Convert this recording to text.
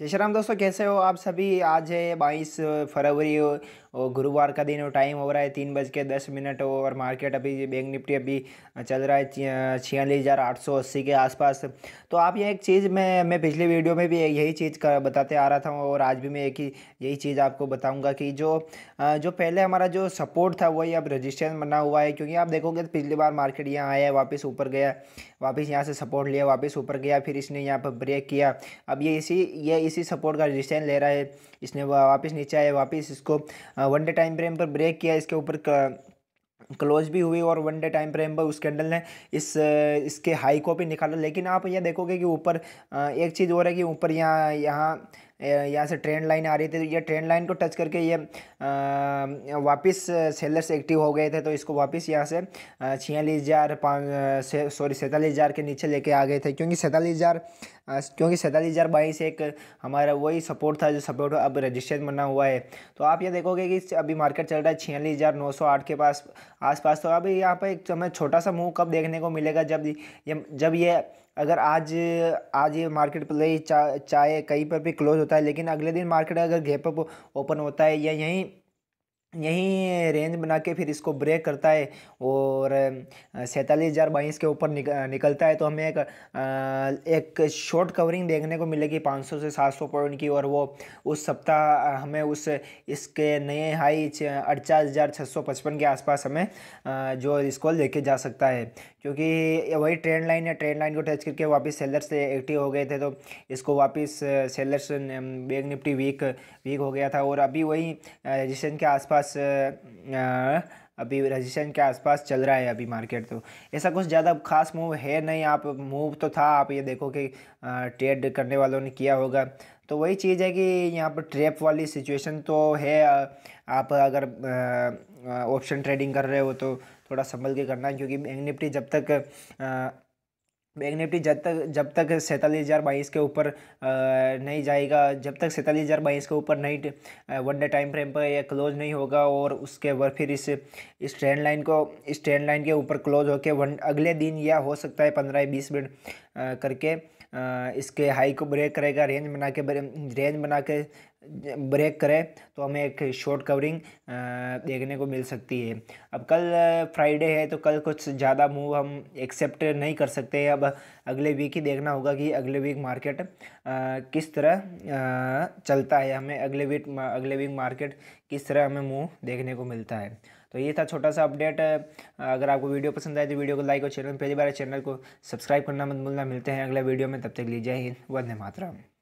जय श्री राम दोस्तों कैसे हो आप सभी आज है बाईस फरवरी और गुरुवार का दिन और टाइम हो रहा है तीन बज के दस मिनट और मार्केट अभी बैंक निफ्टी अभी चल रहा है छियालीस हज़ार आठ सौ अस्सी के आसपास तो आप ये एक चीज़ मैं मैं पिछले वीडियो में भी यही चीज़ कर बताते आ रहा था और आज भी मैं एक ही यही चीज़ आपको बताऊँगा कि जो जो पहले हमारा जो सपोर्ट था वही अब रजिस्ट्रेशन बना हुआ है क्योंकि आप देखोगे तो पिछली बार मार्केट यहाँ आया वापस ऊपर गया वापस यहाँ से सपोर्ट लिया वापस ऊपर गया फिर इसने यहाँ पर ब्रेक किया अब ये इसी ये इसी सपोर्ट का रजिस्टेंस ले रहा है इसने वापस नीचे आया वापस इसको वनडे टाइम फ्रेम पर ब्रेक किया इसके ऊपर क्लोज भी हुई और वन डे टाइम फ्रेम पर उस कैंडल ने इस इसके हाई को भी निकाला लेकिन आप यह देखोगे कि ऊपर एक चीज़ और है कि ऊपर यहाँ यहाँ यहाँ से ट्रेंड लाइन आ रही थी तो ये ट्रेंड लाइन को टच करके ये वापस सेलर्स एक्टिव हो गए थे तो इसको वापस यहाँ से छियालीस हज़ार पाँच सॉरी सैंतालीस हज़ार के नीचे लेके आ गए थे क्योंकि सैंतालीस हज़ार क्योंकि सैंतालीस हज़ार बाईस एक हमारा वही सपोर्ट था जो सपोर्ट अब रजिस्ट्रेशन बना हुआ है तो आप ये देखोगे कि अभी मार्केट चल रहा है छियालीस हज़ार नौ सौ आठ के पास आसपास तो अभी यहाँ पर एक हमें छोटा सा मूव कब देखने को मिलेगा जब ये जब ये अगर आज आज ये मार्केट प्ले चा, चाहे कहीं पर भी क्लोज होता है लेकिन अगले दिन मार्केट अगर घेप ओपन होता है या यहीं यहीं रेंज बना के फिर इसको ब्रेक करता है और सैंतालीस हज़ार बाईस के ऊपर निक, निकलता है तो हमें एक एक शॉर्ट कवरिंग देखने को मिलेगी 500 से 700 पॉइंट की और वो उस सप्ताह हमें उस इसके नए हाई अड़चास हज़ार छः सौ पचपन के आसपास हमें जो इसको लेके जा सकता है क्योंकि वही ट्रेंड लाइन है ट्रेंड लाइन को टच करके वापस सेलर से एक्टिव हो गए थे तो इसको वापस सेलर से बैंक वीक वीक हो गया था और अभी वही रिसेंट के आसपास आसपास अभी रजिस्ट्रेशन के आसपास चल रहा है अभी मार्केट तो ऐसा कुछ ज़्यादा खास मूव है नहीं आप मूव तो था आप ये देखो कि ट्रेड करने वालों ने किया होगा तो वही चीज़ है कि यहाँ पर ट्रैप वाली सिचुएशन तो है आप अगर ऑप्शन ट्रेडिंग कर रहे हो तो थोड़ा संभल के करना क्योंकि बैंक निफ्टी जब तक बैंक निफ्टी जब तक जब तक सैंतालीस हज़ार बाईस के ऊपर नहीं जाएगा जब तक सैंतालीस हज़ार बाईस के ऊपर नहीं वन डे टाइम फ्रेम पर यह क्लोज नहीं होगा और उसके बाद फिर इस इस ट्रेंड लाइन को इस ट्रेंड लाइन के ऊपर क्लोज होकर वन अगले दिन यह हो सकता है पंद्रह बीस मिनट करके इसके हाई को ब्रेक करेगा रेंज बना के रेंज बना के ब्रेक करे तो हमें एक शॉर्ट कवरिंग देखने को मिल सकती है अब कल फ्राइडे है तो कल कुछ ज़्यादा मूव हम एक्सेप्ट नहीं कर सकते अब अगले वीक ही देखना होगा कि अगले वीक मार्केट किस तरह चलता है हमें अगले वीक अगले वीक मार्केट किस तरह हमें मूव देखने को मिलता है तो ये था छोटा सा अपडेट अगर आपको वीडियो पसंद आए तो वीडियो को लाइक और चैनल पहली बार चैनल को सब्सक्राइब करना मत भूलना मिलते हैं अगले वीडियो में तब तक लीजिए वंदे मातरम